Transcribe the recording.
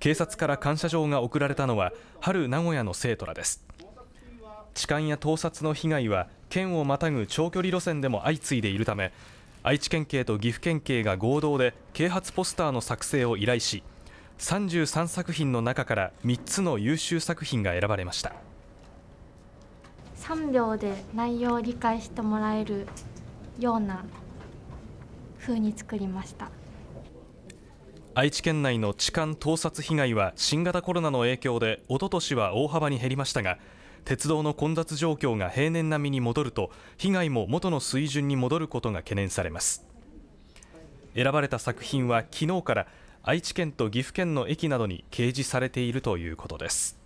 警察から感謝状が送られたのは春名古屋の生徒らです痴漢や盗撮の被害は県をまたぐ長距離路線でも相次いでいるため愛知県警と岐阜県警が合同で啓発ポスターの作成を依頼し33作品の中から3つの優秀作品が選ばれました3秒で内容を理解してもらえるような風に作りました。愛知県内の痴漢盗撮被害は新型コロナの影響でおととしは大幅に減りましたが鉄道の混雑状況が平年並みに戻ると被害も元の水準に戻ることが懸念されます選ばれた作品は昨日から愛知県と岐阜県の駅などに掲示されているということです